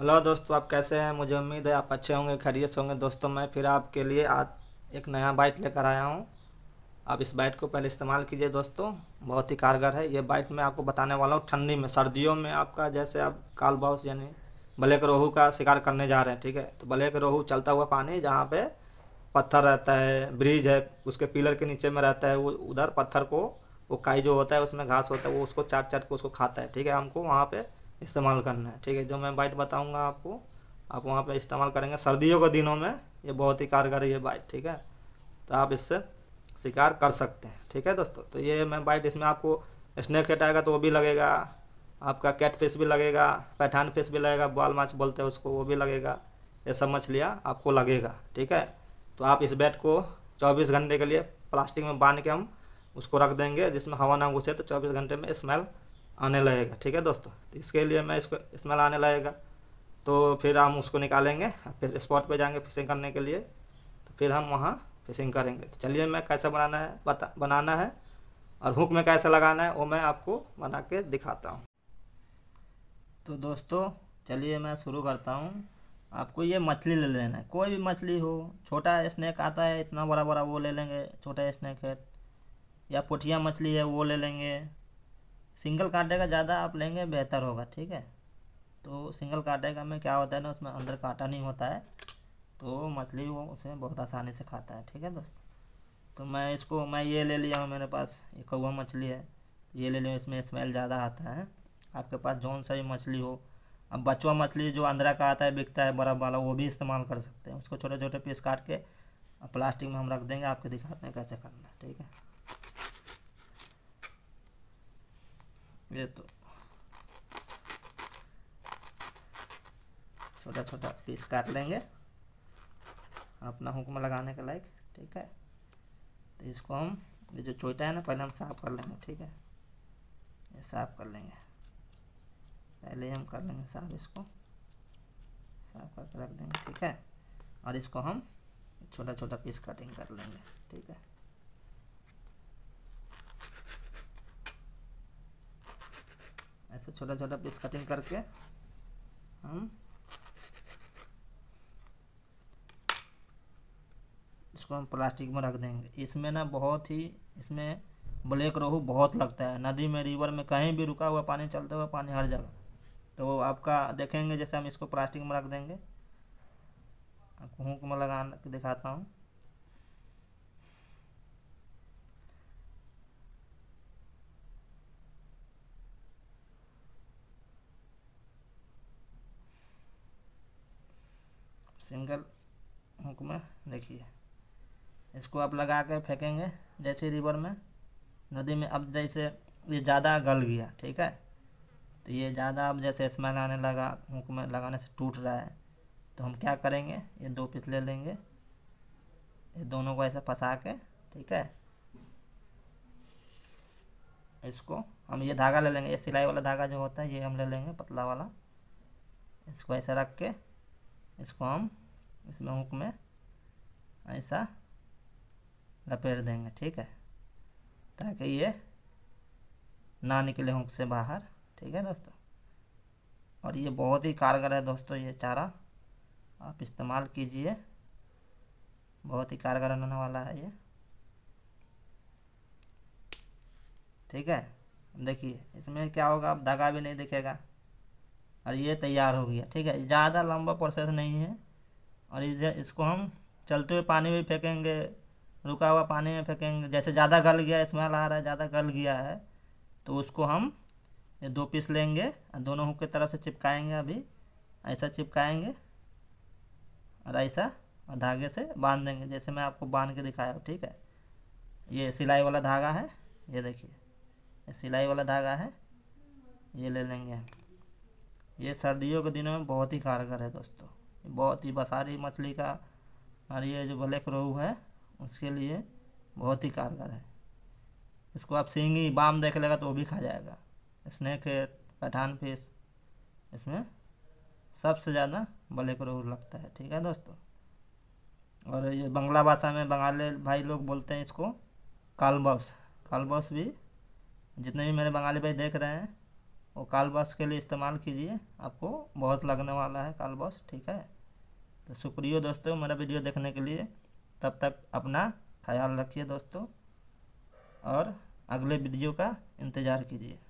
hello दोस्तों आप कैसे हैं मुझे उम्मीद है आप अच्छे होंगे खैरियत होंगे दोस्तों मैं फिर आपके लिए आज एक नया बाइट लेकर आया हूँ आप इस बाइट को पहले इस्तेमाल कीजिए दोस्तों बहुत ही कारगर है ये बाइट मैं आपको बताने वाला हूँ ठंडी में सर्दियों में आपका जैसे आप काल बाउस यानी ब्लैक रोहू का शिकार करने जा रहे हैं ठीक है तो ब्लैक रोहू चलता हुआ पानी जहाँ पर पत्थर रहता है ब्रिज है उसके पिलर के नीचे में रहता है वो उधर पत्थर को वो काई जो होता है उसमें घास होता है वो उसको चाट चाट के उसको खाता है ठीक है हमको वहाँ पर इस्तेमाल करना है ठीक है जो मैं बाइट बताऊँगा आपको आप वहाँ पर इस्तेमाल करेंगे सर्दियों के दिनों में ये बहुत ही कारगर ये बाइट ठीक है तो आप इससे शिकार कर सकते हैं ठीक है दोस्तों तो ये मैं बाइट इसमें आपको स्नैक हेट आएगा तो वो भी लगेगा आपका कैट फिश भी लगेगा पैठान फिश भी लगेगा बॉल माछ बोलते हैं उसको वो भी लगेगा ये सब मछलियाँ आपको लगेगा ठीक है तो आप इस बैट को 24 घंटे के लिए प्लास्टिक में बांध के हम उसको रख देंगे जिसमें हवा ना घुसे तो 24 घंटे में स्मेल आने लगेगा ठीक है दोस्तों तो इसके लिए मैं इसको स्मेल आने लगेगा तो फिर हम उसको निकालेंगे फिर स्पॉट पे जाएंगे फिशिंग करने के लिए तो फिर हम वहाँ फिशिंग करेंगे तो चलिए मैं कैसा बनाना है बता बनाना है और हुक में कैसा लगाना है वो मैं आपको बना के दिखाता हूँ तो दोस्तों चलिए मैं शुरू करता हूँ आपको ये मछली ले लेना है कोई भी मछली हो छोटा स्नैक आता है इतना बड़ा बड़ा वो ले लेंगे छोटा स्नैक है या पोठिया मछली है वो ले लेंगे सिंगल कांटे का ज़्यादा आप लेंगे बेहतर होगा ठीक है तो सिंगल कांटे का में क्या होता है ना उसमें अंदर कांटा नहीं होता है तो मछली वो उसे बहुत आसानी से खाता है ठीक है दोस्त तो मैं इसको मैं ये ले लिया हूँ मेरे पास ये कौवा मछली है ये ले लिया इसमें स्मेल ज़्यादा आता है आपके पास जौन सा भी मछली हो अब बचवा मछली जो अंदरा का आता है बिकता है बर्फ़ वाला वो भी इस्तेमाल कर सकते हैं उसको छोटे छोटे पीस काट के प्लास्टिक में हम रख देंगे आपको दिखाते हैं कैसे करना है ठीक है ये तो छोटा छोटा पीस काट लेंगे अपना हुक्म लगाने के लायक ठीक है तो इसको हम ये जो चोटा है ना पहले हम साफ़ कर लेंगे ठीक है ये साफ़ कर लेंगे पहले हम कर लेंगे साफ़ इसको साफ़ करके रख देंगे ठीक है और इसको हम छोटा छोटा पीस कटिंग कर लेंगे ठीक है छोटा छोटा पीस कटिंग करके हम इसको हम प्लास्टिक में रख देंगे इसमें ना बहुत ही इसमें ब्लैक रोहू बहुत लगता है नदी में रिवर में कहीं भी रुका हुआ पानी चलता हुआ पानी हर जगह तो आपका देखेंगे जैसे हम इसको प्लास्टिक में रख देंगे आपको हुक में लगाना दिखाता हूँ सिंगल हुक में देखिए इसको आप लगा कर फेंकेंगे जैसे रिवर में नदी में अब जैसे ये ज़्यादा गल गया ठीक है तो ये ज़्यादा अब जैसे स्मेल आने लगा हुक में लगाने से टूट रहा है तो हम क्या करेंगे ये दो पीस ले लेंगे ये दोनों को ऐसे फंसा के ठीक है इसको हम ये धागा ले लेंगे ये सिलाई वाला धागा जो होता है ये हम ले लेंगे पतला वाला इसको ऐसे रख के इसको हम इसमें हुक में ऐसा लपेट देंगे ठीक है ताकि ये ना निकले हुक से बाहर ठीक है दोस्तों और ये बहुत ही कारगर है दोस्तों ये चारा आप इस्तेमाल कीजिए बहुत ही कारगर होने वाला है ये ठीक है देखिए इसमें क्या होगा आप धागा भी नहीं दिखेगा और ये तैयार हो गया ठीक है ज़्यादा लंबा प्रोसेस नहीं है और इसको हम चलते हुए पानी में फेंकेंगे रुका हुआ पानी में फेंकेंगे जैसे ज़्यादा गल गया स्मेल आ रहा है ज़्यादा गल गया है तो उसको हम दो पीस लेंगे दोनों हुक की तरफ से चिपकाएंगे अभी ऐसा चिपकाएंगे और ऐसा और धागे से बांध देंगे जैसे मैं आपको बांध के दिखाया हूँ ठीक है ये सिलाई वाला धागा है ये देखिए ये सिलाई वाला धागा है ये ले लेंगे ये सर्दियों के दिनों में बहुत ही कारगर है दोस्तों बहुत ही बसारी मछली का और ये जो ब्लैक रोहू है उसके लिए बहुत ही कारगर है इसको आप सींगी बाम देख लेगा तो वो भी खा जाएगा स्नैक है पठान फिश इसमें सबसे ज़्यादा ब्लैक रोहू लगता है ठीक है दोस्तों और ये बंगला भाषा में बंगाली भाई लोग बोलते हैं इसको कालबॉस कालबॉस भी जितने भी मेरे बंगाली भाई देख रहे हैं वो कालबॉस के लिए इस्तेमाल कीजिए आपको बहुत लगने वाला है कालबॉस ठीक है तो शुक्रिया दोस्तों मेरा वीडियो देखने के लिए तब तक अपना ख्याल रखिए दोस्तों और अगले वीडियो का इंतज़ार कीजिए